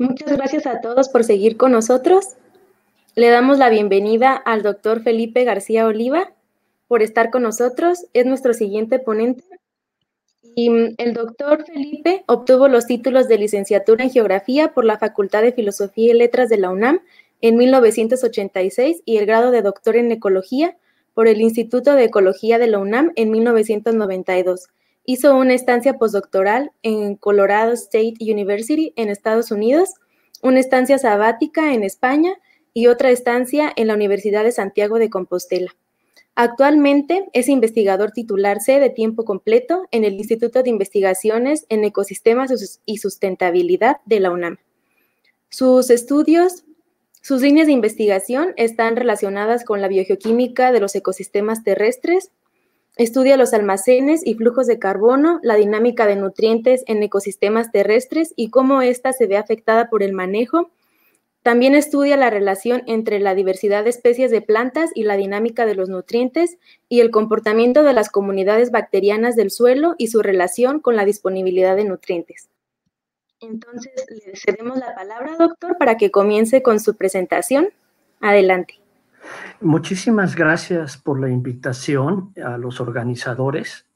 Muchas gracias a todos por seguir con nosotros. Le damos la bienvenida al doctor Felipe García Oliva por estar con nosotros. Es nuestro siguiente ponente. Y mm, el doctor Felipe obtuvo los títulos de licenciatura en Geografía por la Facultad de Filosofía y Letras de la UNAM en 1986 y el grado de doctor en Ecología por el Instituto de Ecología de la UNAM en 1992. Hizo una estancia postdoctoral en Colorado State University en Estados Unidos, una estancia sabática en España y otra estancia en la Universidad de Santiago de Compostela. Actualmente es investigador titular C de tiempo completo en el Instituto de Investigaciones en Ecosistemas y Sustentabilidad de la UNAM. Sus estudios, sus líneas de investigación están relacionadas con la biogeoquímica de los ecosistemas terrestres, Estudia los almacenes y flujos de carbono, la dinámica de nutrientes en ecosistemas terrestres y cómo ésta se ve afectada por el manejo. También estudia la relación entre la diversidad de especies de plantas y la dinámica de los nutrientes y el comportamiento de las comunidades bacterianas del suelo y su relación con la disponibilidad de nutrientes. Entonces, le cedemos la palabra, doctor, para que comience con su presentación. Adelante. Muchísimas gracias por la invitación a los organizadores.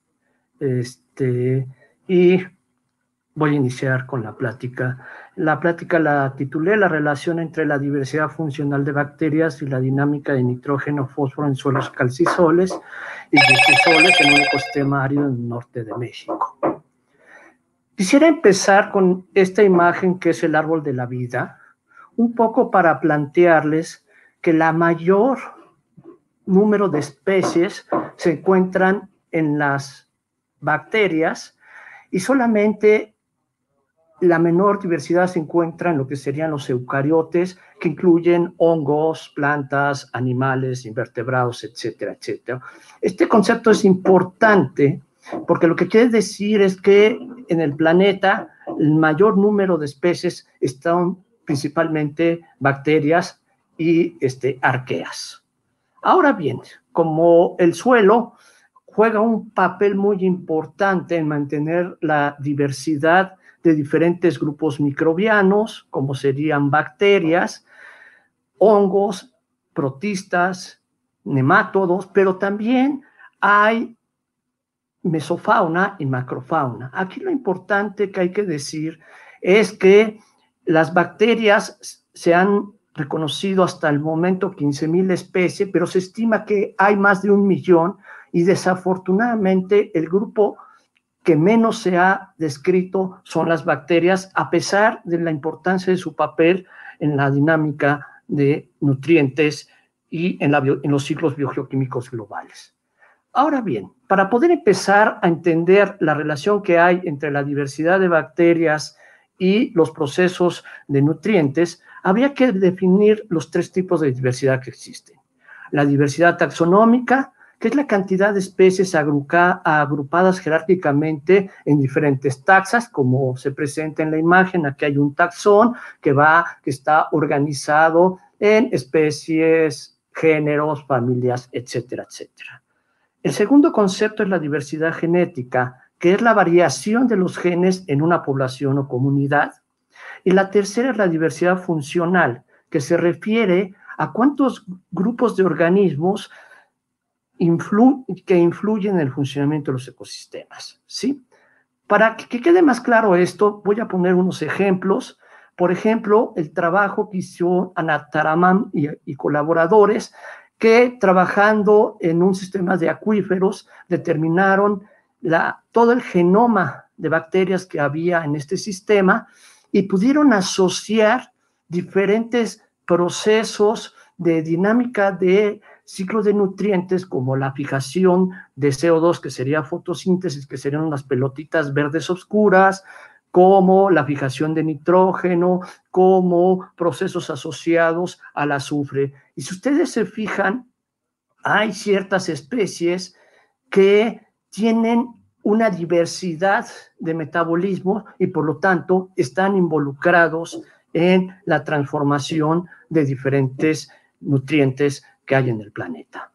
Este, y voy a iniciar con la plática. La plática la titulé La relación entre la diversidad funcional de bacterias y la dinámica de nitrógeno-fósforo en suelos calcisoles y calcisoles en un ecosistema árido en norte de México. Quisiera empezar con esta imagen que es el árbol de la vida, un poco para plantearles que la mayor número de especies se encuentran en las bacterias y solamente la menor diversidad se encuentra en lo que serían los eucariotes, que incluyen hongos, plantas, animales, invertebrados, etcétera, etcétera. Este concepto es importante porque lo que quiere decir es que en el planeta el mayor número de especies están principalmente bacterias y este, arqueas. Ahora bien, como el suelo juega un papel muy importante en mantener la diversidad de diferentes grupos microbianos, como serían bacterias, hongos, protistas, nemátodos, pero también hay mesofauna y macrofauna. Aquí lo importante que hay que decir es que las bacterias se han reconocido hasta el momento 15.000 especies, pero se estima que hay más de un millón y desafortunadamente el grupo que menos se ha descrito son las bacterias, a pesar de la importancia de su papel en la dinámica de nutrientes y en, en los ciclos biogeoquímicos globales. Ahora bien, para poder empezar a entender la relación que hay entre la diversidad de bacterias y los procesos de nutrientes, habría que definir los tres tipos de diversidad que existen. La diversidad taxonómica, que es la cantidad de especies agrupadas jerárquicamente en diferentes taxas, como se presenta en la imagen, aquí hay un taxón que va, que está organizado en especies, géneros, familias, etcétera, etcétera. El segundo concepto es la diversidad genética, que es la variación de los genes en una población o comunidad. Y la tercera es la diversidad funcional, que se refiere a cuántos grupos de organismos que influyen en el funcionamiento de los ecosistemas. ¿sí? Para que quede más claro esto, voy a poner unos ejemplos. Por ejemplo, el trabajo que hizo Anataramán y, y colaboradores, que trabajando en un sistema de acuíferos determinaron todo el genoma de bacterias que había en este sistema y pudieron asociar diferentes procesos de dinámica de ciclo de nutrientes como la fijación de CO2, que sería fotosíntesis, que serían unas pelotitas verdes oscuras, como la fijación de nitrógeno, como procesos asociados al azufre. Y si ustedes se fijan, hay ciertas especies que tienen una diversidad de metabolismos y por lo tanto están involucrados en la transformación de diferentes nutrientes que hay en el planeta.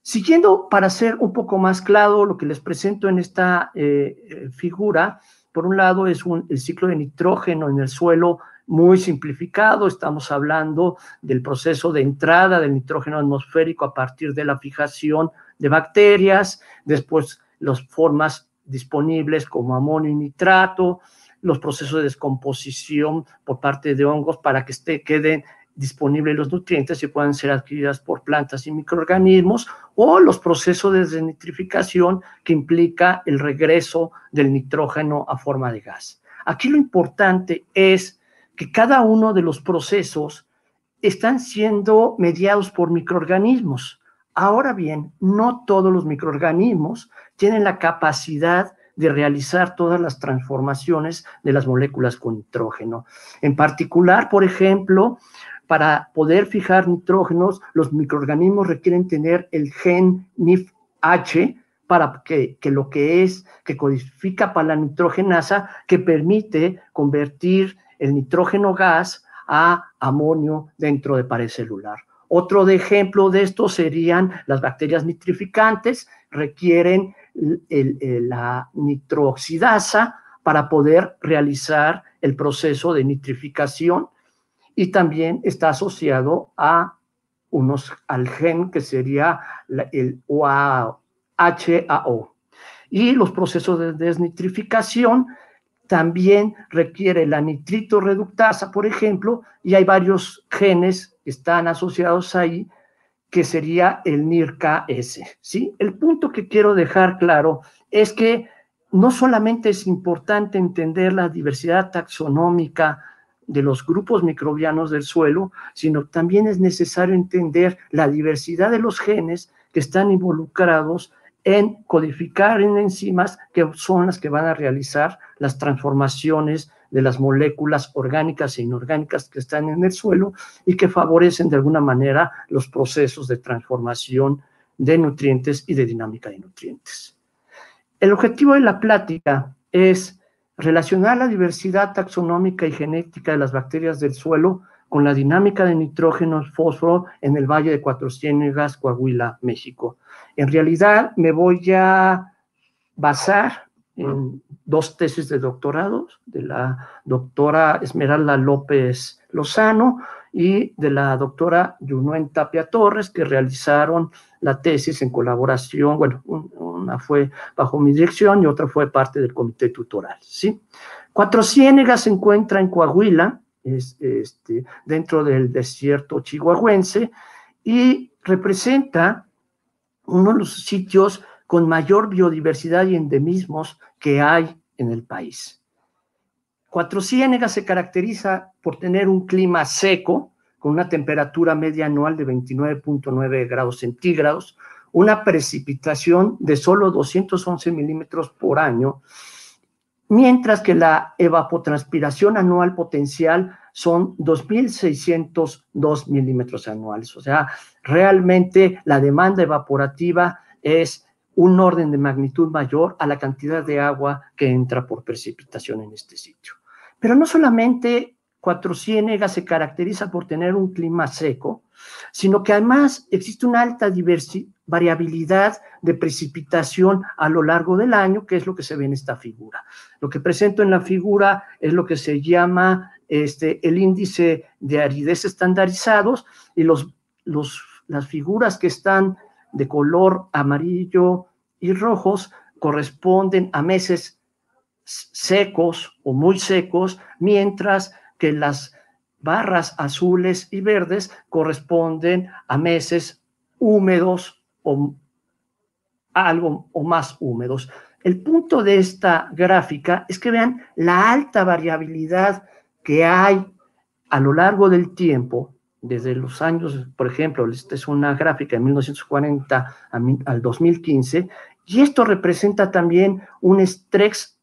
Siguiendo para ser un poco más claro lo que les presento en esta eh, figura, por un lado es un, el ciclo de nitrógeno en el suelo muy simplificado, estamos hablando del proceso de entrada del nitrógeno atmosférico a partir de la fijación de bacterias, después las formas disponibles como amonio y nitrato, los procesos de descomposición por parte de hongos para que esté, queden disponibles los nutrientes y puedan ser adquiridas por plantas y microorganismos, o los procesos de desnitrificación que implica el regreso del nitrógeno a forma de gas. Aquí lo importante es que cada uno de los procesos están siendo mediados por microorganismos. Ahora bien, no todos los microorganismos tienen la capacidad de realizar todas las transformaciones de las moléculas con nitrógeno. En particular, por ejemplo, para poder fijar nitrógenos, los microorganismos requieren tener el gen NIFH, para que, lo que es, que codifica para la nitrogenasa, que permite convertir el nitrógeno gas a amonio dentro de pared celular. Otro ejemplo de esto serían las bacterias nitrificantes, requieren la nitroxidasa para poder realizar el proceso de nitrificación y también está asociado a unos, al gen que sería el OAHAO. Y los procesos de desnitrificación también requiere la nitrito reductasa, por ejemplo, y hay varios genes que están asociados ahí que sería el NIRKS. ¿sí? El punto que quiero dejar claro es que no solamente es importante entender la diversidad taxonómica de los grupos microbianos del suelo, sino también es necesario entender la diversidad de los genes que están involucrados en codificar en enzimas que son las que van a realizar las transformaciones de las moléculas orgánicas e inorgánicas que están en el suelo y que favorecen de alguna manera los procesos de transformación de nutrientes y de dinámica de nutrientes. El objetivo de la plática es relacionar la diversidad taxonómica y genética de las bacterias del suelo con la dinámica de nitrógeno fósforo en el Valle de Cuatro Ciénegas, Coahuila, México. En realidad me voy a basar en dos tesis de doctorado, de la doctora Esmeralda López Lozano y de la doctora Yunuen Tapia Torres, que realizaron la tesis en colaboración, bueno, una fue bajo mi dirección y otra fue parte del comité tutoral. ¿sí? Cuatro Ciénegas se encuentra en Coahuila, es, este, dentro del desierto chihuahuense y representa uno de los sitios con mayor biodiversidad y endemismos que hay en el país. Cuatro se caracteriza por tener un clima seco, con una temperatura media anual de 29.9 grados centígrados, una precipitación de solo 211 milímetros por año mientras que la evapotranspiración anual potencial son 2.602 milímetros anuales. O sea, realmente la demanda evaporativa es un orden de magnitud mayor a la cantidad de agua que entra por precipitación en este sitio. Pero no solamente 400 Ciénegas se caracteriza por tener un clima seco, sino que además existe una alta variabilidad de precipitación a lo largo del año, que es lo que se ve en esta figura. Lo que presento en la figura es lo que se llama este, el índice de aridez estandarizados y los, los, las figuras que están de color amarillo y rojos corresponden a meses secos o muy secos, mientras que las barras azules y verdes corresponden a meses húmedos o algo o más húmedos. El punto de esta gráfica es que vean la alta variabilidad que hay a lo largo del tiempo, desde los años, por ejemplo, esta es una gráfica de 1940 al 2015, y esto representa también un estrés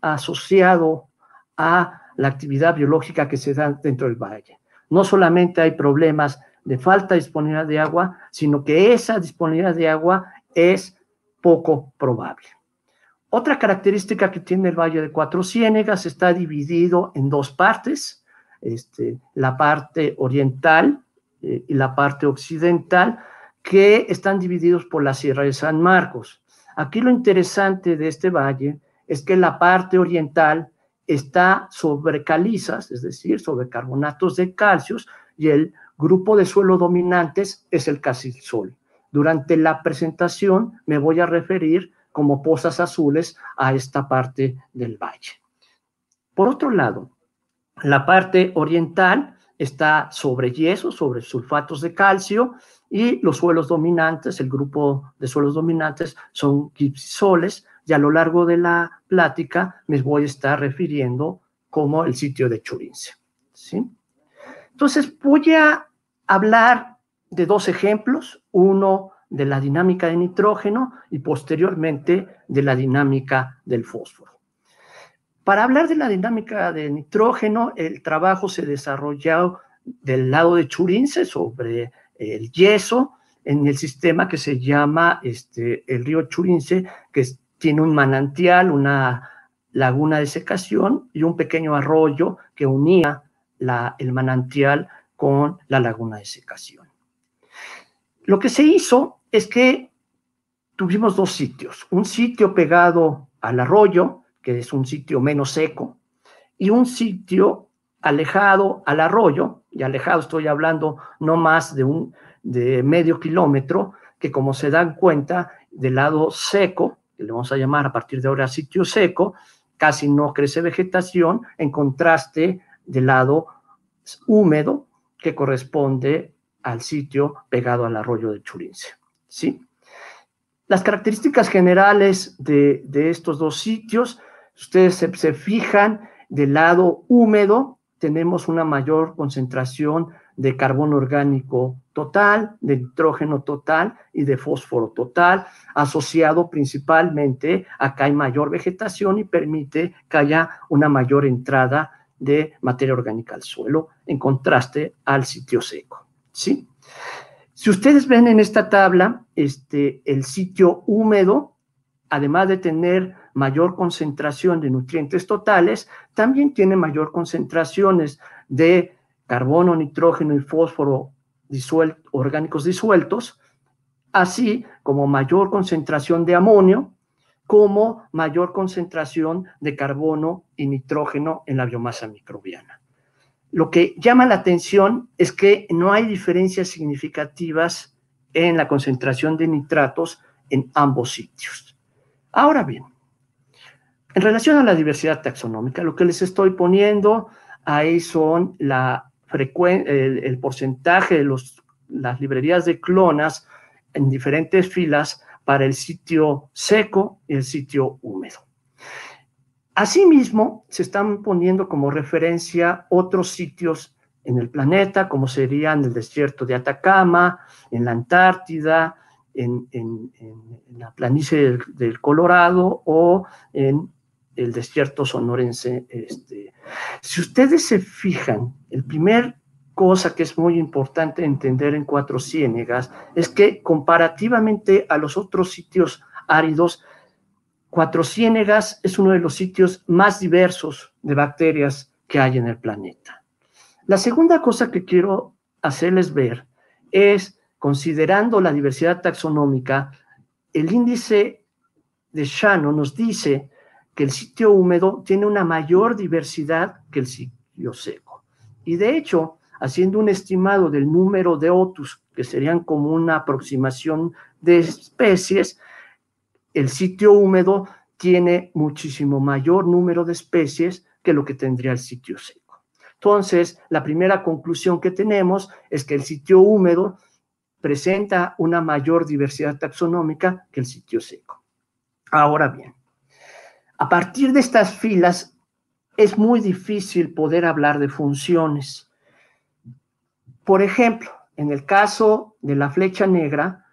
asociado a la actividad biológica que se da dentro del valle. No solamente hay problemas de falta de disponibilidad de agua, sino que esa disponibilidad de agua es poco probable. Otra característica que tiene el Valle de Cuatro Ciénegas está dividido en dos partes, este, la parte oriental eh, y la parte occidental, que están divididos por la Sierra de San Marcos. Aquí lo interesante de este valle es que la parte oriental está sobre calizas, es decir, sobre carbonatos de calcio, y el grupo de suelo dominantes es el calcisol. Durante la presentación me voy a referir como pozas azules a esta parte del valle. Por otro lado, la parte oriental está sobre yeso, sobre sulfatos de calcio, y los suelos dominantes, el grupo de suelos dominantes son gipsoles, y a lo largo de la plática me voy a estar refiriendo como el sitio de Churince. Entonces voy a hablar de dos ejemplos, uno de la dinámica de nitrógeno y posteriormente de la dinámica del fósforo. Para hablar de la dinámica de nitrógeno, el trabajo se desarrolló del lado de Churince sobre el yeso en el sistema que se llama este, el río Churince, que es tiene un manantial, una laguna de secación y un pequeño arroyo que unía el manantial con la laguna de secación. Lo que se hizo es que tuvimos dos sitios, un sitio pegado al arroyo, que es un sitio menos seco, y un sitio alejado al arroyo, y alejado estoy hablando no más de un de medio kilómetro, que como se dan cuenta, del lado seco que le vamos a llamar a partir de ahora sitio seco, casi no crece vegetación, en contraste del lado húmedo que corresponde al sitio pegado al arroyo de Churince. ¿sí? Las características generales de, estos dos sitios, ustedes se, se fijan, del lado húmedo tenemos una mayor concentración de carbono orgánico total, de nitrógeno total y de fósforo total, asociado principalmente a que hay mayor vegetación y permite que haya una mayor entrada de materia orgánica al suelo en contraste al sitio seco. ¿sí? Si ustedes ven en esta tabla, este, el sitio húmedo, además de tener mayor concentración de nutrientes totales, también tiene mayor concentraciones de carbono, nitrógeno y fósforo orgánicos disueltos, así como mayor concentración de amonio, como mayor concentración de carbono y nitrógeno en la biomasa microbiana. Lo que llama la atención es que no hay diferencias significativas en la concentración de nitratos en ambos sitios. Ahora bien, en relación a la diversidad taxonómica, lo que les estoy poniendo ahí son la el, el, porcentaje de los, las librerías de clonas en diferentes filas para el sitio seco y el sitio húmedo. Asimismo, se están poniendo como referencia otros sitios en el planeta, como serían el desierto de Atacama, en la Antártida, en, la planicie del Colorado o en el desierto sonorense. Este, si ustedes se fijan, el primer cosa que es muy importante entender en Cuatro Ciénegas es que comparativamente a los otros sitios áridos, Cuatro Ciénegas es uno de los sitios más diversos de bacterias que hay en el planeta. La segunda cosa que quiero hacerles ver es, considerando la diversidad taxonómica, el índice de Shannon nos dice que el sitio húmedo tiene una mayor diversidad que el sitio seco. Y de hecho, haciendo un estimado del número de otus, que serían como una aproximación de especies, el sitio húmedo tiene muchísimo mayor número de especies que lo que tendría el sitio seco. Entonces, la primera conclusión que tenemos es que el sitio húmedo presenta una mayor diversidad taxonómica que el sitio seco. Ahora bien, a partir de estas filas es muy difícil poder hablar de funciones. Por ejemplo, en el caso de la flecha negra,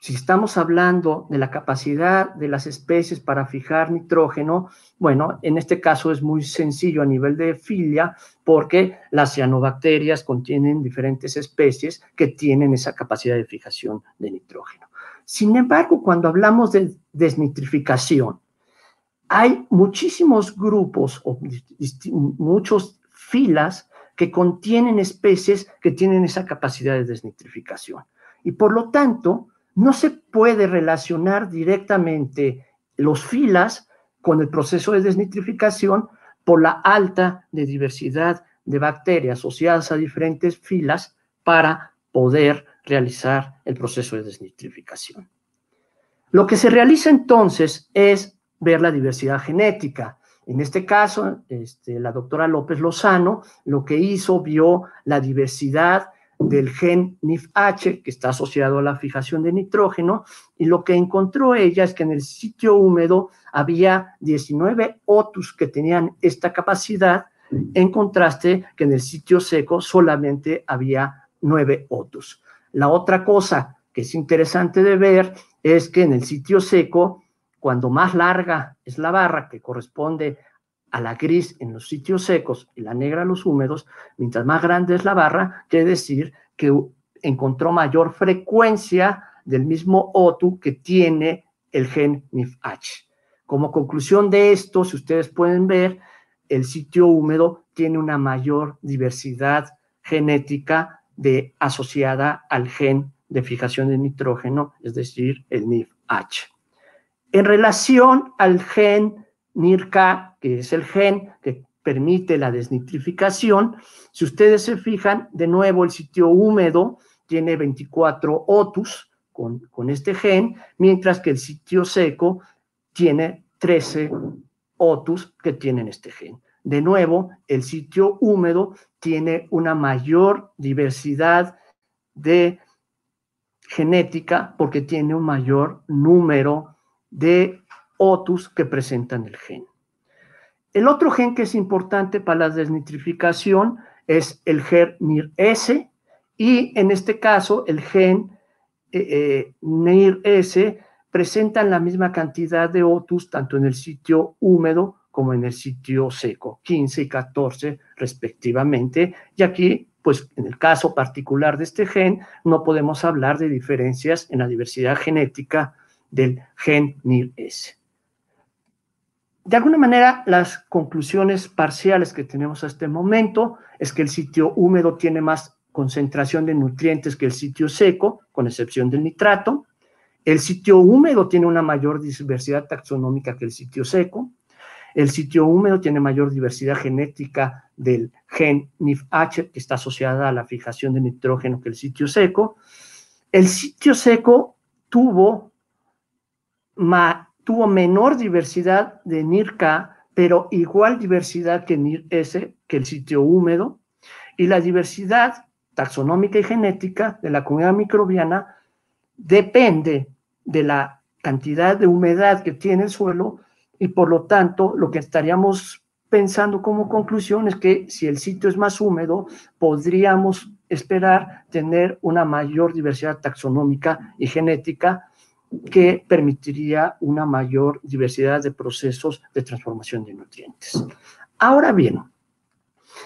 si estamos hablando de la capacidad de las especies para fijar nitrógeno, bueno, en este caso es muy sencillo a nivel de filia porque las cianobacterias contienen diferentes especies que tienen esa capacidad de fijación de nitrógeno. Sin embargo, cuando hablamos de desnitrificación, hay muchísimos grupos o muchas filas que contienen especies que tienen esa capacidad de desnitrificación. Y por lo tanto, no se puede relacionar directamente los filas con el proceso de desnitrificación por la alta de diversidad de bacterias asociadas a diferentes filas para poder realizar el proceso de desnitrificación. Lo que se realiza entonces es ver la diversidad genética. En este caso, este, la doctora López Lozano lo que hizo, vio la diversidad del gen NIFH, que está asociado a la fijación de nitrógeno, y lo que encontró ella es que en el sitio húmedo había 19 otus que tenían esta capacidad, en contraste que en el sitio seco solamente había 9 otus. La otra cosa que es interesante de ver es que en el sitio seco cuando más larga es la barra que corresponde a la gris en los sitios secos y la negra en los húmedos, mientras más grande es la barra, quiere decir que encontró mayor frecuencia del mismo OTU que tiene el gen NIFH. Como conclusión de esto, si ustedes pueden ver, el sitio húmedo tiene una mayor diversidad genética asociada al gen de fijación de nitrógeno, es decir, el NIFH en relación al gen NIRKA, que es el gen que permite la desnitrificación. Si ustedes se fijan, de nuevo el sitio húmedo tiene 24 otus con, con este gen, mientras que el sitio seco tiene 13 otus que tienen este gen. De nuevo, el sitio húmedo tiene una mayor diversidad de genética porque tiene un mayor número de otus que presentan el gen. El otro gen que es importante para la desnitrificación es el gen NIR-S y en este caso el gen eh, eh, NIR-S presentan la misma cantidad de otus tanto en el sitio húmedo como en el sitio seco, 15 y 14 respectivamente. Y aquí, pues en el caso particular de este gen, no podemos hablar de diferencias en la diversidad genética del gen NIRS De alguna manera, las conclusiones parciales que tenemos a este momento es que el sitio húmedo tiene más concentración de nutrientes que el sitio seco, con excepción del nitrato. El sitio húmedo tiene una mayor diversidad taxonómica que el sitio seco. El sitio húmedo tiene mayor diversidad genética del gen NIFH, que está asociada a la fijación de nitrógeno que el sitio seco. El sitio seco tuvo tuvo menor diversidad de NIRK, pero igual diversidad que NIRS, que el sitio húmedo, y la diversidad taxonómica y genética de la comunidad microbiana depende de la cantidad de humedad que tiene el suelo y por lo tanto lo que estaríamos pensando como conclusión es que si el sitio es más húmedo, podríamos esperar tener una mayor diversidad taxonómica y genética que permitiría una mayor diversidad de procesos de transformación de nutrientes. Ahora bien,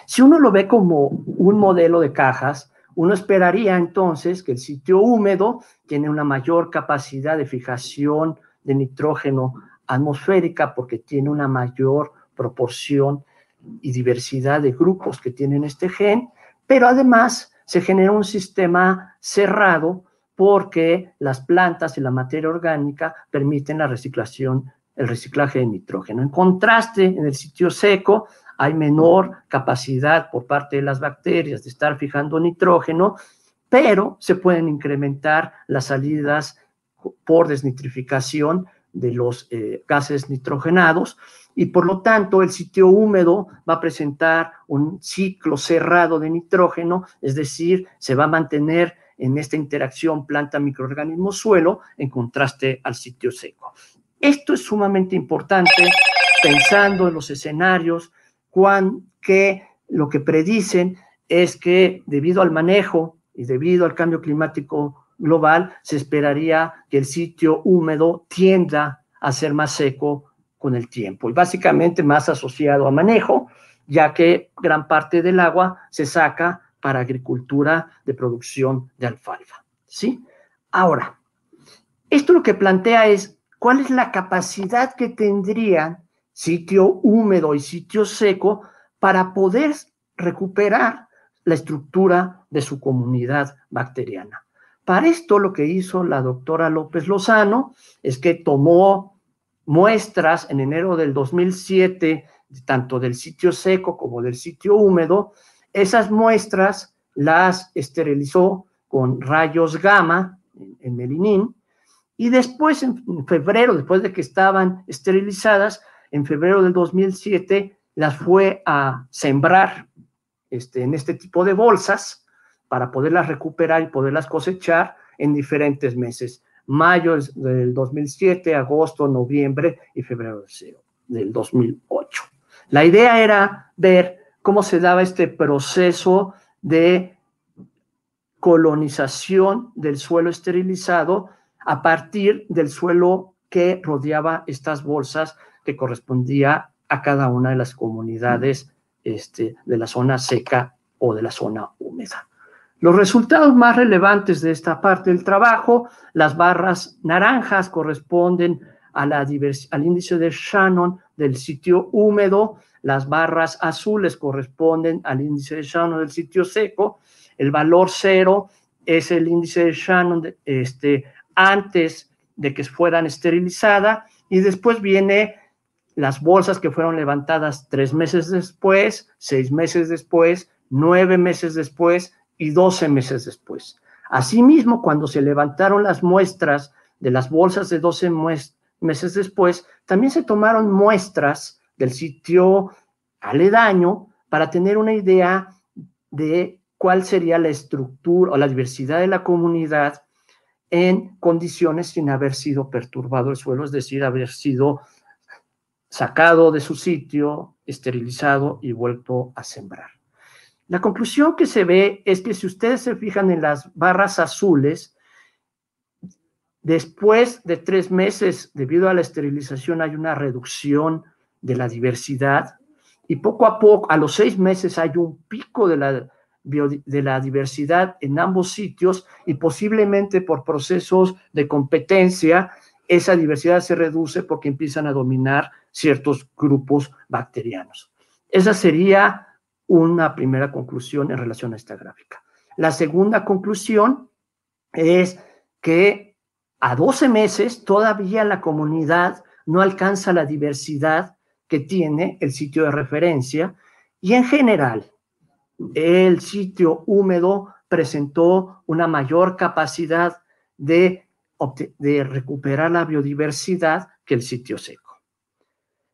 si uno lo ve como un modelo de cajas, uno esperaría entonces que el sitio húmedo tiene una mayor capacidad de fijación de nitrógeno atmosférica porque tiene una mayor proporción y diversidad de grupos que tienen este gen, pero además se genera un sistema cerrado porque las plantas y la materia orgánica permiten la reciclación, el reciclaje de nitrógeno. En contraste, en el sitio seco hay menor capacidad por parte de las bacterias de estar fijando nitrógeno, pero se pueden incrementar las salidas por desnitrificación de los eh, gases nitrogenados y por lo tanto el sitio húmedo va a presentar un ciclo cerrado de nitrógeno, es decir, se va a mantener en esta interacción planta-microorganismo-suelo en contraste al sitio seco. Esto es sumamente importante pensando en los escenarios cuan, que lo que predicen es que debido al manejo y debido al cambio climático global se esperaría que el sitio húmedo tienda a ser más seco con el tiempo y básicamente más asociado a manejo, ya que gran parte del agua se saca para agricultura de producción de alfalfa. ¿sí? Ahora, esto lo que plantea es cuál es la capacidad que tendrían sitio húmedo y sitio seco para poder recuperar la estructura de su comunidad bacteriana. Para esto lo que hizo la doctora López Lozano es que tomó muestras en enero del 2007, tanto del sitio seco como del sitio húmedo, esas muestras las esterilizó con rayos gamma en, Melinín y después, en febrero, después de que estaban esterilizadas, en febrero del 2007 las fue a sembrar este, en este tipo de bolsas para poderlas recuperar y poderlas cosechar en diferentes meses. Mayo del 2007, agosto, noviembre y febrero del 2008. La idea era ver cómo se daba este proceso de colonización del suelo esterilizado a partir del suelo que rodeaba estas bolsas que correspondía a cada una de las comunidades este, de la zona seca o de la zona húmeda. Los resultados más relevantes de esta parte del trabajo, las barras naranjas corresponden al índice de Shannon del sitio húmedo, las barras azules corresponden al índice de Shannon del sitio seco. El valor cero es el índice de Shannon este, antes de que fueran esterilizadas. Y después viene las bolsas que fueron levantadas tres meses después, seis meses después, nueve meses después y doce meses después. Asimismo, cuando se levantaron las muestras de las bolsas de 12 meses después, también se tomaron muestras del sitio aledaño para tener una idea de cuál sería la estructura o la diversidad de la comunidad en condiciones sin haber sido perturbado el suelo, es decir, haber sido sacado de su sitio, esterilizado y vuelto a sembrar. La conclusión que se ve es que si ustedes se fijan en las barras azules, después de tres meses, debido a la esterilización, hay una reducción de la diversidad y poco a poco, a los seis meses hay un pico de la, de la diversidad en ambos sitios y posiblemente por procesos de competencia esa diversidad se reduce porque empiezan a dominar ciertos grupos bacterianos. Esa sería una primera conclusión en relación a esta gráfica. La segunda conclusión es que a 12 meses todavía la comunidad no alcanza la diversidad que tiene el sitio de referencia y en general el sitio húmedo presentó una mayor capacidad de, recuperar la biodiversidad que el sitio seco.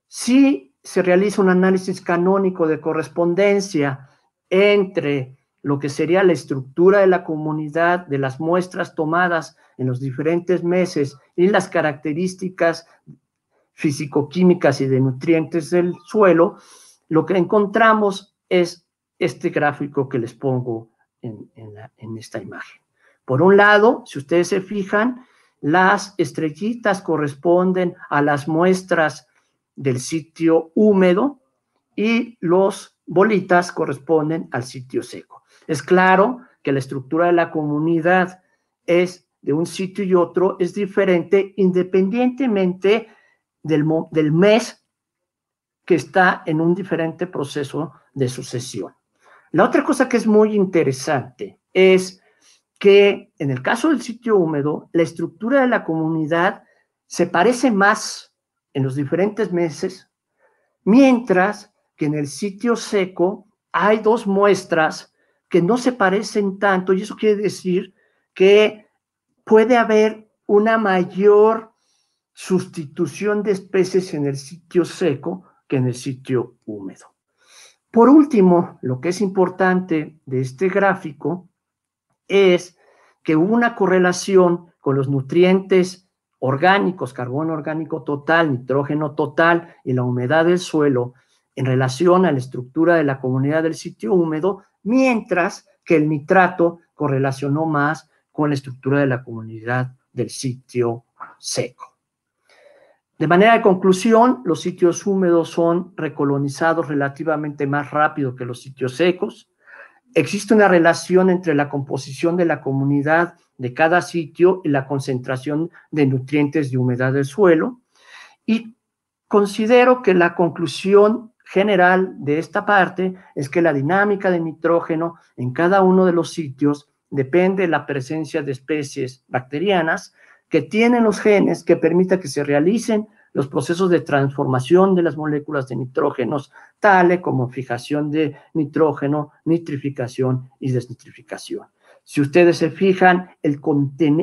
Si se realiza un análisis canónico de correspondencia entre lo que sería la estructura de la comunidad, de las muestras tomadas en los diferentes meses y las características físicoquímicas químicas y de nutrientes del suelo, lo que encontramos es este gráfico que les pongo en, en esta imagen. Por un lado, si ustedes se fijan, las estrellitas corresponden a las muestras del sitio húmedo y los bolitas corresponden al sitio seco. Es claro que la estructura de la comunidad es de un sitio y otro, es diferente independientemente del, mes que está en un diferente proceso de sucesión. La otra cosa que es muy interesante es que en el caso del sitio húmedo, la estructura de la comunidad se parece más en los diferentes meses, mientras que en el sitio seco hay dos muestras que no se parecen tanto y eso quiere decir que puede haber una mayor sustitución de especies en el sitio seco que en el sitio húmedo. Por último, lo que es importante de este gráfico es que hubo una correlación con los nutrientes orgánicos, carbono orgánico total, nitrógeno total y la humedad del suelo en relación a la estructura de la comunidad del sitio húmedo, mientras que el nitrato correlacionó más con la estructura de la comunidad del sitio seco. De manera de conclusión, los sitios húmedos son recolonizados relativamente más rápido que los sitios secos. Existe una relación entre la composición de la comunidad de cada sitio y la concentración de nutrientes de humedad del suelo. Y considero que la conclusión general de esta parte es que la dinámica de nitrógeno en cada uno de los sitios depende de la presencia de especies bacterianas que tienen los genes que permita que se realicen los procesos de transformación de las moléculas de nitrógenos, tales como fijación de nitrógeno, nitrificación y desnitrificación. Si ustedes se fijan, el,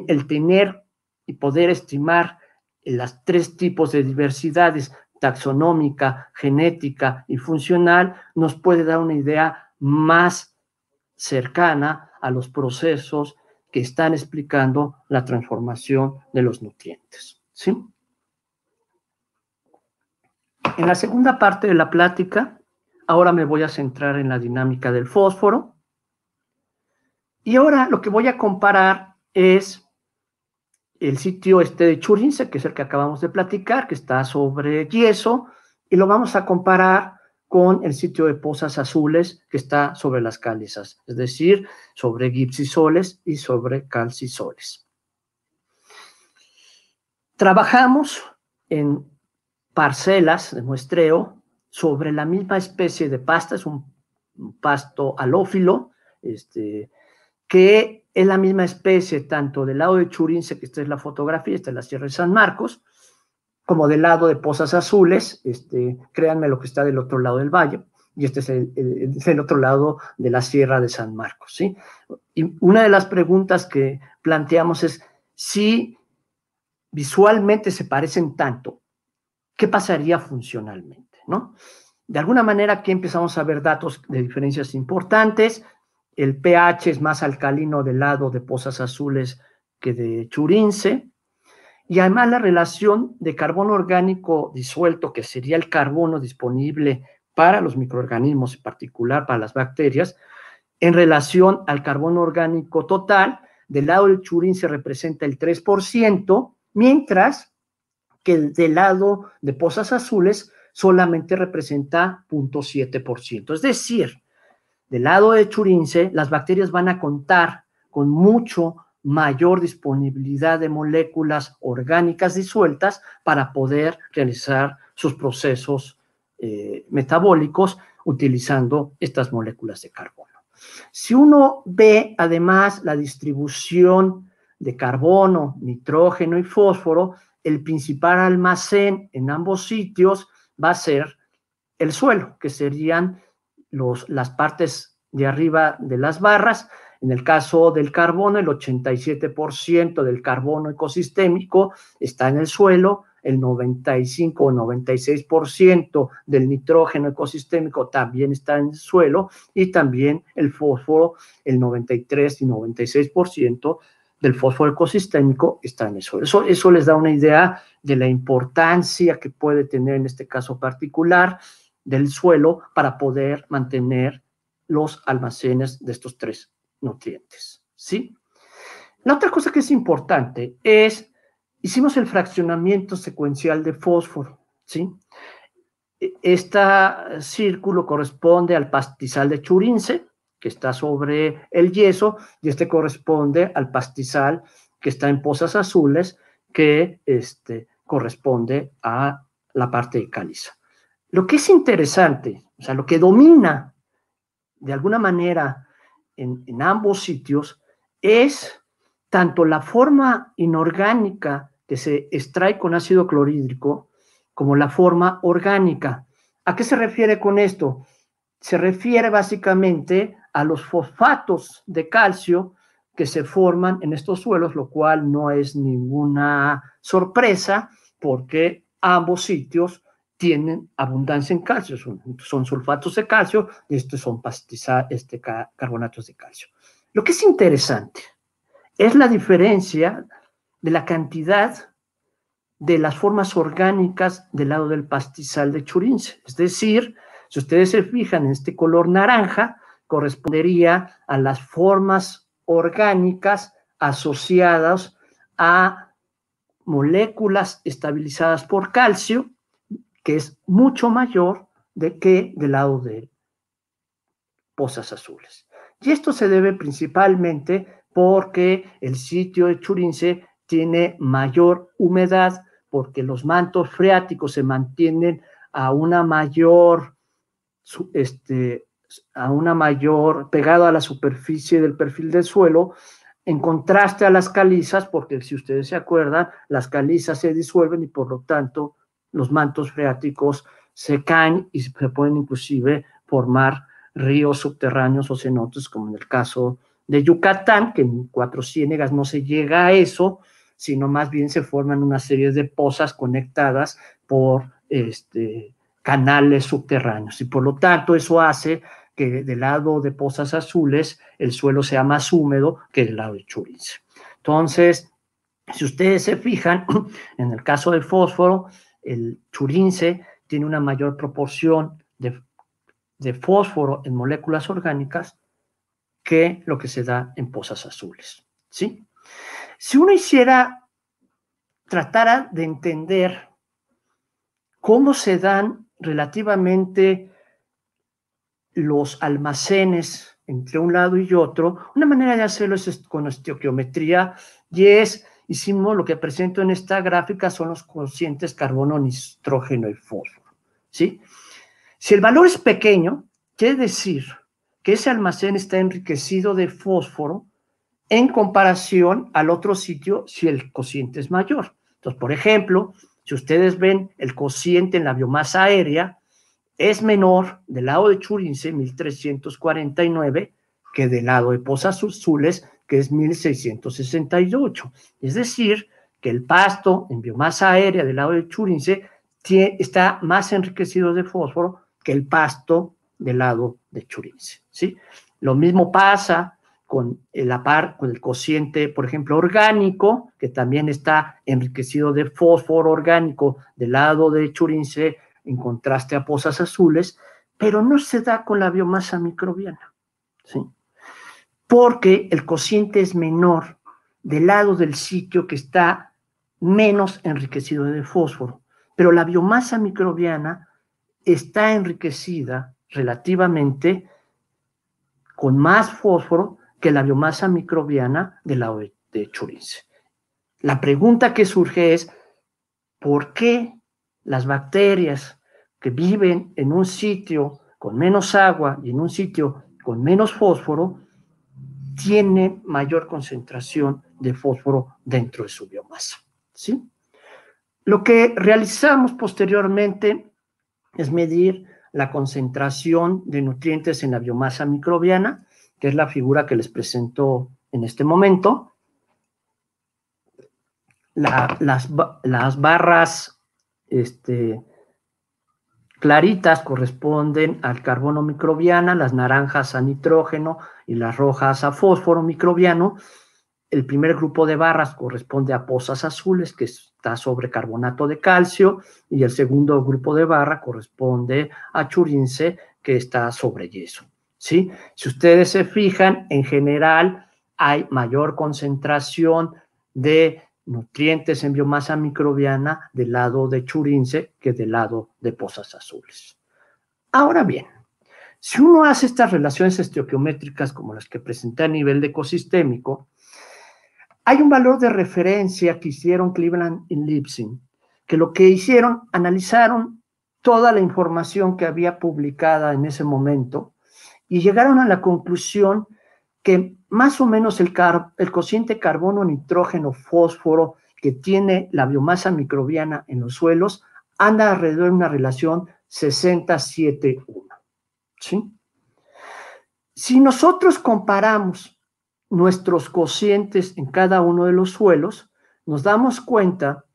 el tener y poder estimar las tres tipos de diversidades, taxonómica, genética y funcional, nos puede dar una idea más cercana a los procesos que están explicando la transformación de los nutrientes. ¿sí? En la segunda parte de la plática, ahora me voy a centrar en la dinámica del fósforo. Y ahora lo que voy a comparar es el sitio este de Churinse, que es el que acabamos de platicar, que está sobre yeso, y lo vamos a comparar con el sitio de Pozas Azules que está sobre las calizas, es decir, sobre gipsisoles y sobre calcisoles. Trabajamos en parcelas de muestreo sobre la misma especie de pasta, es un pasto alófilo, este, que es la misma especie tanto del lado de Churince, que esta es la fotografía, esta es la Sierra de San Marcos, como del lado de Pozas Azules, este, créanme lo que está del otro lado del valle, y este es el, otro lado de la Sierra de San Marcos. ¿sí? Y una de las preguntas que planteamos es si visualmente se parecen tanto, ¿qué pasaría funcionalmente? ¿no? De alguna manera aquí empezamos a ver datos de diferencias importantes, el pH es más alcalino del lado de Pozas Azules que de Churince, y además la relación de carbono orgánico disuelto, que sería el carbono disponible para los microorganismos, en particular para las bacterias, en relación al carbono orgánico total, del lado del churín se representa el 3%, mientras que del lado de pozas azules solamente representa 0.7%. Es decir, del lado de Churince, las bacterias van a contar con mucho mayor disponibilidad de moléculas orgánicas disueltas para poder realizar sus procesos eh, metabólicos utilizando estas moléculas de carbono. Si uno ve además la distribución de carbono, nitrógeno y fósforo, el principal almacén en ambos sitios va a ser el suelo, que serían las partes de arriba de las barras, en el caso del carbono, el 87% del carbono ecosistémico está en el suelo, el 95 o 96% del nitrógeno ecosistémico también está en el suelo y también el fósforo, el 93 y 96% del fósforo ecosistémico está en el suelo. Eso, eso les da una idea de la importancia que puede tener en este caso particular del suelo para poder mantener los almacenes de estos tres nutrientes. ¿sí? La otra cosa que es importante es, hicimos el fraccionamiento secuencial de fósforo. ¿sí? Este círculo corresponde al pastizal de Churince, que está sobre el yeso, y este corresponde al pastizal que está en pozas azules, que este, corresponde a la parte de caliza. Lo que es interesante, o sea, lo que domina de alguna manera en, ambos sitios es tanto la forma inorgánica que se extrae con ácido clorhídrico como la forma orgánica. ¿A qué se refiere con esto? Se refiere básicamente a los fosfatos de calcio que se forman en estos suelos, lo cual no es ninguna sorpresa porque ambos sitios tienen abundancia en calcio, son, sulfatos de calcio, y estos son pastiza, este, carbonatos de calcio. Lo que es interesante es la diferencia de la cantidad de las formas orgánicas del lado del pastizal de Churince. Es decir, si ustedes se fijan en este color naranja, correspondería a las formas orgánicas asociadas a moléculas estabilizadas por calcio que es mucho mayor de que del lado de Pozas Azules. Y esto se debe principalmente porque el sitio de Churince tiene mayor humedad, porque los mantos freáticos se mantienen a una mayor, este, a una mayor, pegado a la superficie del perfil del suelo, en contraste a las calizas, porque si ustedes se acuerdan, las calizas se disuelven y por lo tanto los mantos freáticos se caen y se pueden inclusive formar ríos subterráneos o cenotes, como en el caso de Yucatán, que en Cuatro Ciénegas no se llega a eso, sino más bien se forman una serie de pozas conectadas por este, canales subterráneos. Y por lo tanto eso hace que del lado de pozas azules el suelo sea más húmedo que del lado de Churince. Entonces, si ustedes se fijan, en el caso del fósforo, el churince tiene una mayor proporción de, fósforo en moléculas orgánicas que lo que se da en pozas azules. ¿sí? Si uno hiciera, tratara de entender cómo se dan relativamente los almacenes entre un lado y otro, una manera de hacerlo es con osteoquiometría y es hicimos lo que presento en esta gráfica son los cocientes carbono, nitrógeno y fósforo. ¿sí? Si el valor es pequeño, quiere decir que ese almacén está enriquecido de fósforo en comparación al otro sitio si el cociente es mayor. Entonces, por ejemplo, si ustedes ven el cociente en la biomasa aérea, es menor del lado de Churince, 1349, que del lado de Pozas Azules, que es 1668. Es decir, que el pasto en biomasa aérea del lado de Churince está más enriquecido de fósforo que el pasto del lado de Churince. ¿sí? Lo mismo pasa con la par, con el cociente, por ejemplo, orgánico, que también está enriquecido de fósforo orgánico del lado de Churince en contraste a pozas azules, pero no se da con la biomasa microbiana. ¿sí? porque el cociente es menor del lado del sitio que está menos enriquecido de fósforo. Pero la biomasa microbiana está enriquecida relativamente con más fósforo que la biomasa microbiana del lado de, e de La pregunta que surge es, ¿por qué las bacterias que viven en un sitio con menos agua y en un sitio con menos fósforo tiene mayor concentración de fósforo dentro de su biomasa. ¿sí? Lo que realizamos posteriormente es medir la concentración de nutrientes en la biomasa microbiana, que es la figura que les presento en este momento. las, las, barras este, claritas corresponden al carbono microbiana, las naranjas a nitrógeno y las rojas a fósforo microbiano. El primer grupo de barras corresponde a pozas azules, que está sobre carbonato de calcio, y el segundo grupo de barra corresponde a churince, que está sobre yeso. ¿sí? Si ustedes se fijan, en general hay mayor concentración de nutrientes en biomasa microbiana del lado de Churince que del lado de Pozas Azules. Ahora bien, si uno hace estas relaciones esteoquiométricas como las que presenté a nivel de ecosistémico, hay un valor de referencia que hicieron Cleveland y Lipsing, que lo que hicieron, analizaron toda la información que había publicada en ese momento y llegaron a la conclusión que más o menos el, el cociente carbono, nitrógeno, fósforo que tiene la biomasa microbiana en los suelos anda alrededor de una relación 60 1 Si nosotros comparamos nuestros cocientes en cada uno de los suelos, nos damos cuenta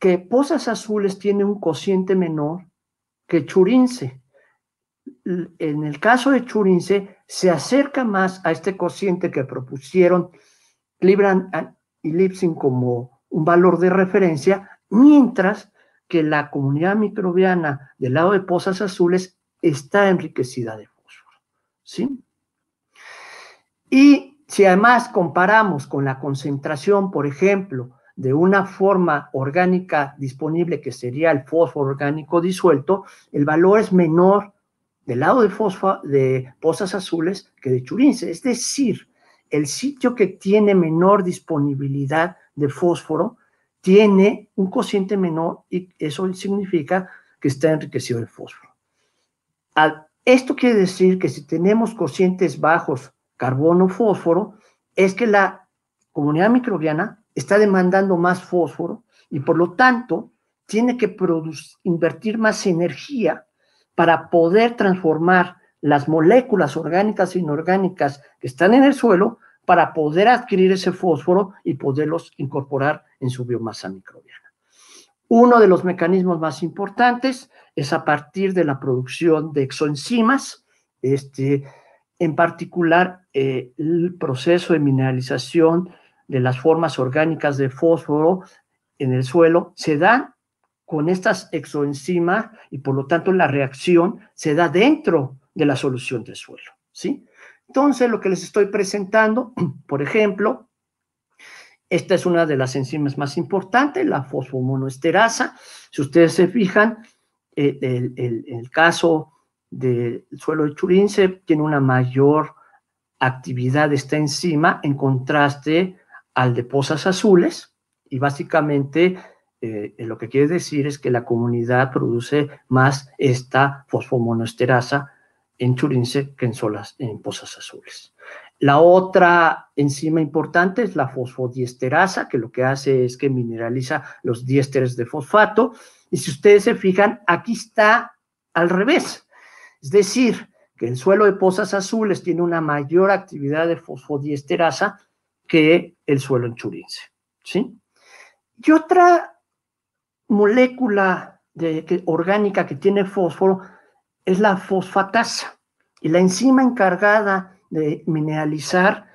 que Pozas Azules tiene un cociente menor que Churince. En el caso de Churince, se acerca más a este cociente que propusieron Libran y Lipsin como un valor de referencia, mientras que la comunidad microbiana del lado de Pozas Azules está enriquecida de fósforo. ¿sí? Y si además comparamos con la concentración, por ejemplo, de una forma orgánica disponible que sería el fósforo orgánico disuelto, el valor es menor del lado de, Fosfa, de Pozas Azules que de Churince. Es decir, el sitio que tiene menor disponibilidad de fósforo tiene un cociente menor y eso significa que está enriquecido el fósforo. esto quiere decir que si tenemos cocientes bajos carbono-fósforo, es que la comunidad microbiana está demandando más fósforo y por lo tanto tiene que invertir más energía para poder transformar las moléculas orgánicas e inorgánicas que están en el suelo para poder adquirir ese fósforo y poderlos incorporar en su biomasa microbiana. Uno de los mecanismos más importantes es a partir de la producción de exoenzimas, este, en particular eh, el proceso de mineralización de las formas orgánicas de fósforo en el suelo se da con estas exoenzimas y por lo tanto la reacción se da dentro de la solución del suelo, ¿sí? Entonces, lo que les estoy presentando, por ejemplo, esta es una de las enzimas más importantes, la fosfomonoesterasa. Si ustedes se fijan, en eh, el, caso del suelo de Churince tiene una mayor actividad de esta enzima en contraste al de pozas azules y básicamente eh, eh, lo que quiere decir es que la comunidad produce más esta fosfomonoesterasa en churince que en, solas, en pozas azules. La otra enzima importante es la fosfodiesterasa, que lo que hace es que mineraliza los diésteres de fosfato. Y si ustedes se fijan, aquí está al revés. Es decir, que el suelo de pozas azules tiene una mayor actividad de fosfodiesterasa que el suelo en churince. ¿sí? Y otra molécula de, orgánica que tiene fósforo es la fosfatasa. Y la enzima encargada de mineralizar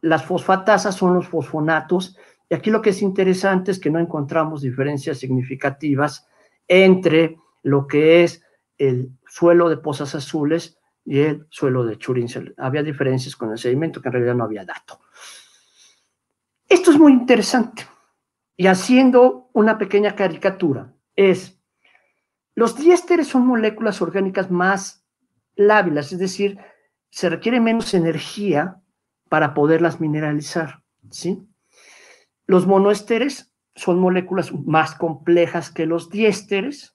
las fosfatasas son los fosfonatos. Y aquí lo que es interesante es que no encontramos diferencias significativas entre lo que es el suelo de pozas azules y el suelo de Churin. Había diferencias con el sedimento que en realidad no había dato. Esto es muy interesante y haciendo una pequeña caricatura, es, los diésteres son moléculas orgánicas más lábilas, es decir, se requiere menos energía para poderlas mineralizar, ¿sí? Los monoésteres son moléculas más complejas que los diésteres,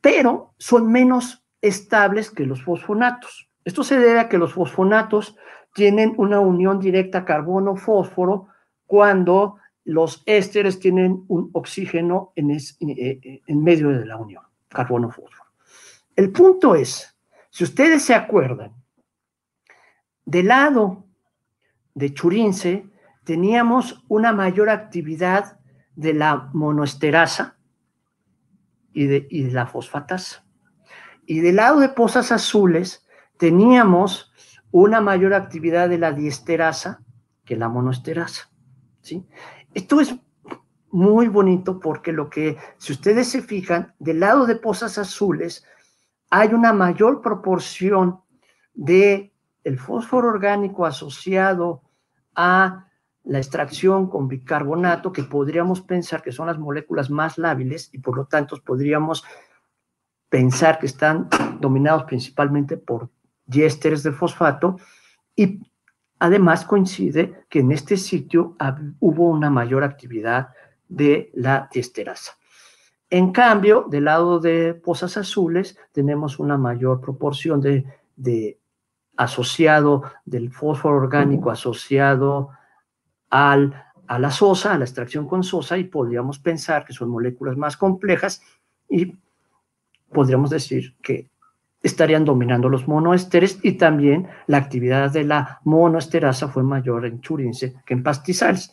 pero son menos estables que los fosfonatos. Esto se debe a que los fosfonatos tienen una unión directa carbono-fósforo cuando los ésteres tienen un oxígeno en, eh, eh, medio de la unión, carbono-fósforo. El punto es, si ustedes se acuerdan, del lado de Churince teníamos una mayor actividad de la monoesterasa y de, la fosfatasa. Y del lado de Pozas Azules teníamos una mayor actividad de la diesterasa que la monoesterasa. ¿sí? Esto es muy bonito porque lo que, si ustedes se fijan, del lado de Pozas Azules hay una mayor proporción de el fósforo orgánico asociado a la extracción con bicarbonato, que podríamos pensar que son las moléculas más lábiles y por lo tanto podríamos pensar que están dominados principalmente por diésteres de fosfato, y Además, coincide que en este sitio hubo una mayor actividad de la diesterasa. En cambio, del lado de Pozas Azules tenemos una mayor proporción de, asociado del fósforo orgánico asociado al, a la sosa, a la extracción con sosa, y podríamos pensar que son moléculas más complejas y podríamos decir que estarían dominando los monoesteres y también la actividad de la monoesterasa fue mayor en Churince que en pastizales.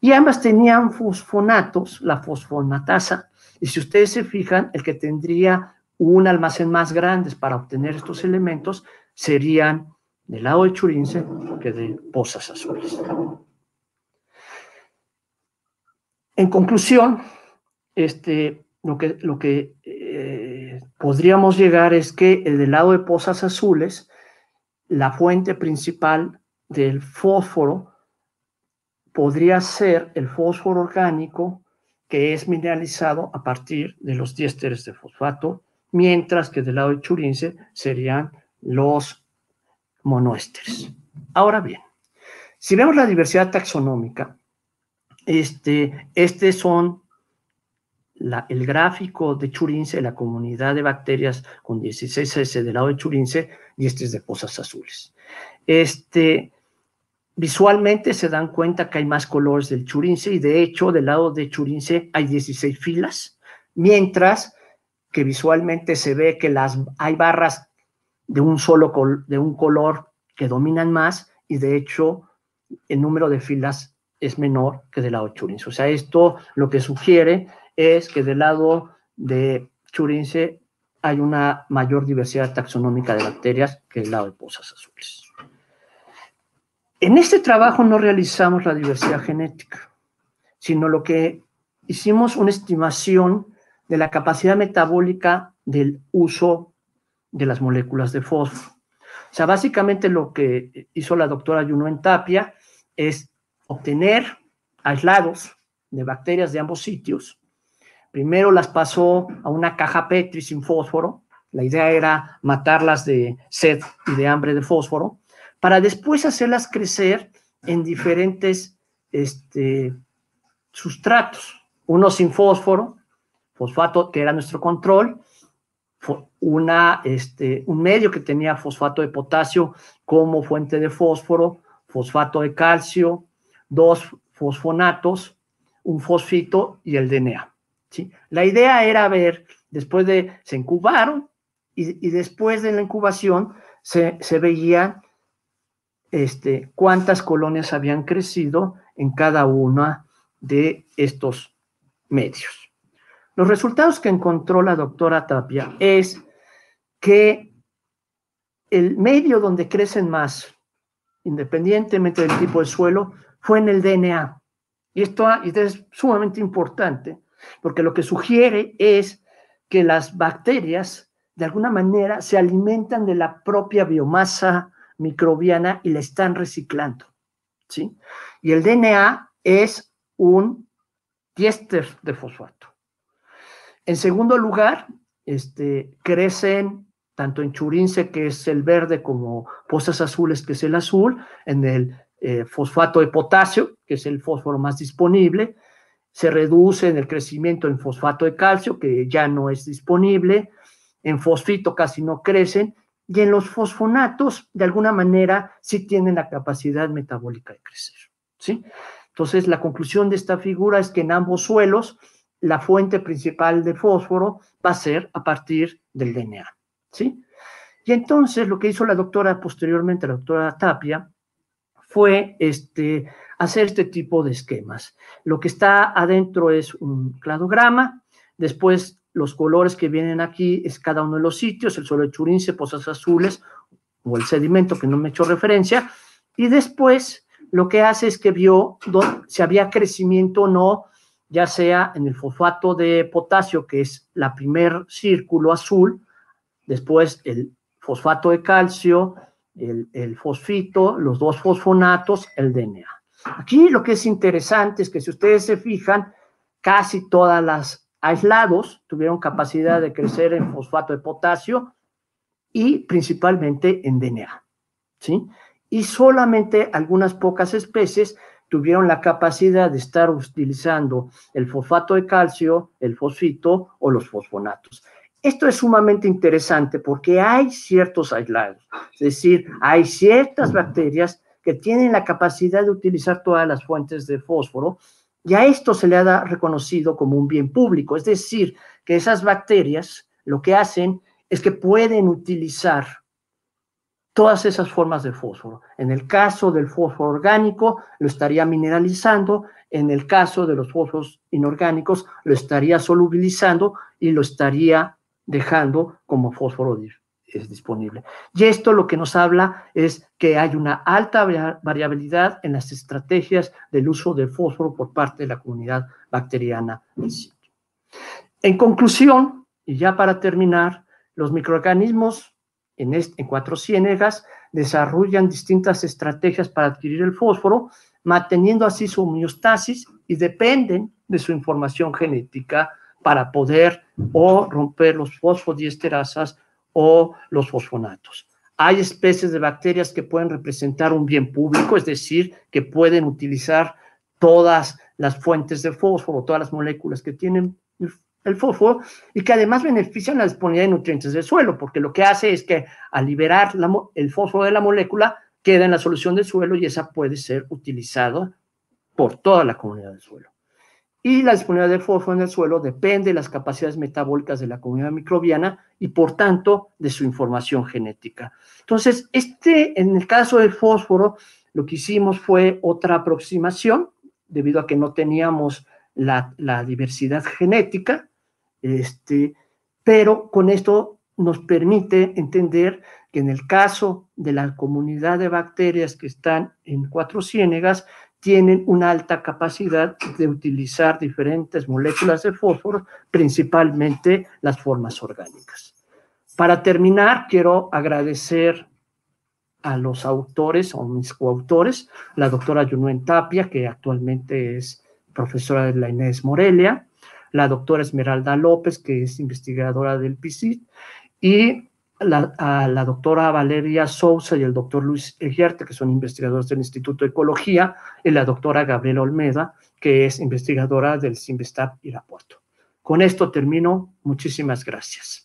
Y ambas tenían fosfonatos, la fosfonatasa, y si ustedes se fijan, el que tendría un almacén más grande para obtener estos elementos serían del lado de Churince que de Pozas Azules. En conclusión, este, lo, que, lo que podríamos llegar es que el eh, del lado de Pozas Azules, la fuente principal del fósforo podría ser el fósforo orgánico que es mineralizado a partir de los diésteres de fosfato, mientras que del lado de Churince serían los monoésteres. Ahora bien, si vemos la diversidad taxonómica, este, este son el gráfico de Churince, la comunidad de bacterias con 16S del lado de Churince y este es de Pozas Azules. Este, visualmente se dan cuenta que hay más colores del Churince y de hecho del lado de Churince hay 16 filas, mientras que visualmente se ve que las, hay barras de un solo de un color que dominan más y de hecho el número de filas es menor que del lado de Churince. O sea, esto lo que sugiere es que del lado de Churince hay una mayor diversidad taxonómica de bacterias que el lado de pozas azules. En este trabajo no realizamos la diversidad genética, sino lo que hicimos una estimación de la capacidad metabólica del uso de las moléculas de fósforo. O sea, básicamente lo que hizo la doctora Yuno en Tapia es obtener aislados de bacterias de ambos sitios Primero las pasó a una caja Petri sin fósforo. La idea era matarlas de sed y de hambre de fósforo, para después hacerlas crecer en diferentes este, sustratos. Uno sin fósforo, fosfato que era nuestro control, una, este, un medio que tenía fosfato de potasio como fuente de fósforo, fosfato de calcio, dos fosfonatos, un fosfito y el DNA. La idea era ver, después de, se incubaron y, después de la incubación se, se veía este, cuántas colonias habían crecido en cada una de estos medios. Los resultados que encontró la doctora Tapia es que el medio donde crecen más, independientemente del tipo de suelo, fue en el DNA. Y esto es sumamente importante porque lo que sugiere es que las bacterias de alguna manera se alimentan de la propia biomasa microbiana y la están reciclando. ¿sí? Y el DNA es un diéster de fosfato. En segundo lugar, este, crecen tanto en churince, que es el verde, como pozas azules, que es el azul, en el eh, fosfato de potasio, que es el fósforo más disponible, se reduce en el crecimiento en fosfato de calcio, que ya no es disponible, en fosfito casi no crecen, y en los fosfonatos, de alguna manera, sí tienen la capacidad metabólica de crecer. ¿sí? Entonces, la conclusión de esta figura es que en ambos suelos, la fuente principal de fósforo va a ser a partir del DNA. ¿sí? Y entonces, lo que hizo la doctora posteriormente, la doctora Tapia, fue este, hacer este tipo de esquemas. Lo que está adentro es un cladograma, después los colores que vienen aquí es cada uno de los sitios, el suelo de Churince, Pozas Azules o el sedimento que no me he hecho referencia, y después lo que hace es que vio si había crecimiento o no, ya sea en el fosfato de potasio, que es la primer círculo azul, después el fosfato de calcio, el, fosfito, los dos fosfonatos, el DNA. Aquí lo que es interesante es que si ustedes se fijan, casi todas las aislados tuvieron capacidad de crecer en fosfato de potasio y principalmente en DNA, ¿sí? Y solamente algunas pocas especies tuvieron la capacidad de estar utilizando el fosfato de calcio, el fosfito o los fosfonatos. Esto es sumamente interesante porque hay ciertos aislados, es decir, hay ciertas bacterias que tienen la capacidad de utilizar todas las fuentes de fósforo y a esto se le ha reconocido como un bien público, es decir, que esas bacterias lo que hacen es que pueden utilizar todas esas formas de fósforo. En el caso del fósforo orgánico, lo estaría mineralizando, en el caso de los fósforos inorgánicos, lo estaría solubilizando y lo estaría dejando como fósforo es disponible. Y esto lo que nos habla es que hay una alta variabilidad en las estrategias del uso del fósforo por parte de la comunidad bacteriana En conclusión, y ya para terminar, los microorganismos en, en cuatro ciénegas desarrollan distintas estrategias para adquirir el fósforo, manteniendo así su homeostasis y dependen de su información genética para poder o romper los fosfodiesterasas o los fosfonatos. Hay especies de bacterias que pueden representar un bien público, es decir, que pueden utilizar todas las fuentes de fósforo, todas las moléculas que tienen el fósforo y que además benefician la disponibilidad de nutrientes del suelo, porque lo que hace es que al liberar el fósforo de la molécula queda en la solución del suelo y esa puede ser utilizada por toda la comunidad del suelo y la disponibilidad de fósforo en el suelo depende de las capacidades metabólicas de la comunidad microbiana y por tanto de su información genética. Entonces, este, en el caso del fósforo, lo que hicimos fue otra aproximación, debido a que no teníamos la, diversidad genética, este, pero con esto nos permite entender que en el caso de la comunidad de bacterias que están en cuatro ciénegas, tienen una alta capacidad de utilizar diferentes moléculas de fósforo, principalmente las formas orgánicas. Para terminar, quiero agradecer a los autores o mis coautores, la doctora Junuen Tapia, que actualmente es profesora de la Inés Morelia, la doctora Esmeralda López, que es investigadora del PICIT, y la, a la doctora Valeria Sousa y el doctor Luis egerte que son investigadores del Instituto de Ecología, y la doctora Gabriela Olmeda, que es investigadora del CIMBESTAP Irapuato. Con esto termino. Muchísimas gracias.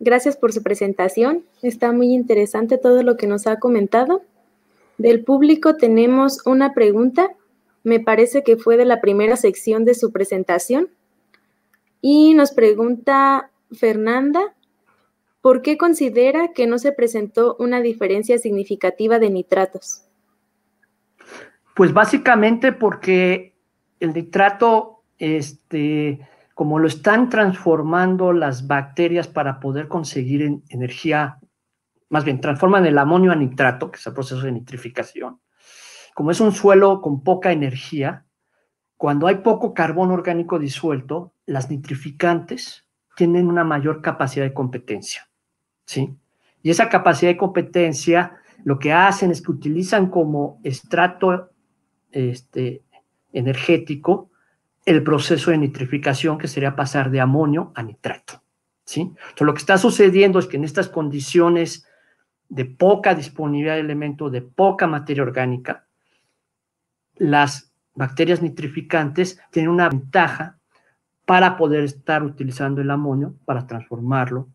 Gracias por su presentación. Está muy interesante todo lo que nos ha comentado. Del público tenemos una pregunta me parece que fue de la primera sección de su presentación. Y nos pregunta Fernanda, ¿por qué considera que no se presentó una diferencia significativa de nitratos? Pues básicamente porque el nitrato, este, como lo están transformando las bacterias para poder conseguir energía, más bien transforman el amonio a nitrato, que es el proceso de nitrificación, como es un suelo con poca energía, cuando hay poco carbón orgánico disuelto, las nitrificantes tienen una mayor capacidad de competencia, ¿sí? Y esa capacidad de competencia lo que hacen es que utilizan como estrato este, energético el proceso de nitrificación que sería pasar de amonio a nitrato. ¿sí? Entonces, lo que está sucediendo es que en estas condiciones de poca disponibilidad de elementos, de poca materia orgánica, las bacterias nitrificantes tienen una ventaja para poder estar utilizando el amonio para transformarlo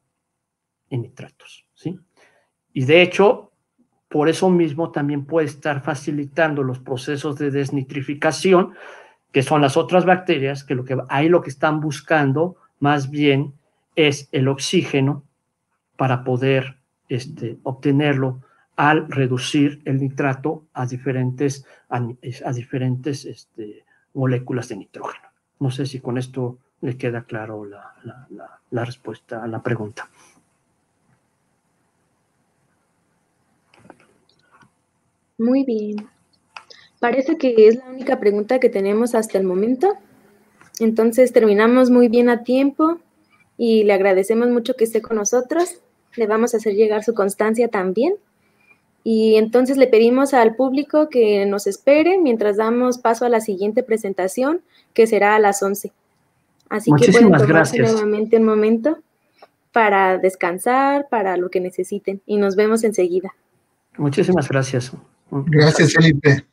en nitratos, ¿sí? Y de hecho, por eso mismo también puede estar facilitando los procesos de desnitrificación, que son las otras bacterias, que, lo que ahí lo que están buscando más bien es el oxígeno para poder este, obtenerlo al reducir el nitrato a diferentes, a, diferentes este, moléculas de nitrógeno. No sé si con esto le queda claro la respuesta a la pregunta. Muy bien. Parece que es la única pregunta que tenemos hasta el momento. Entonces terminamos muy bien a tiempo y le agradecemos mucho que esté con nosotros. Le vamos a hacer llegar su constancia también. Y entonces le pedimos al público que nos espere mientras damos paso a la siguiente presentación, que será a las 11. Así que pueden tomarse nuevamente un momento para descansar, para lo que necesiten. Y nos vemos enseguida. Muchísimas gracias. Gracias, Felipe.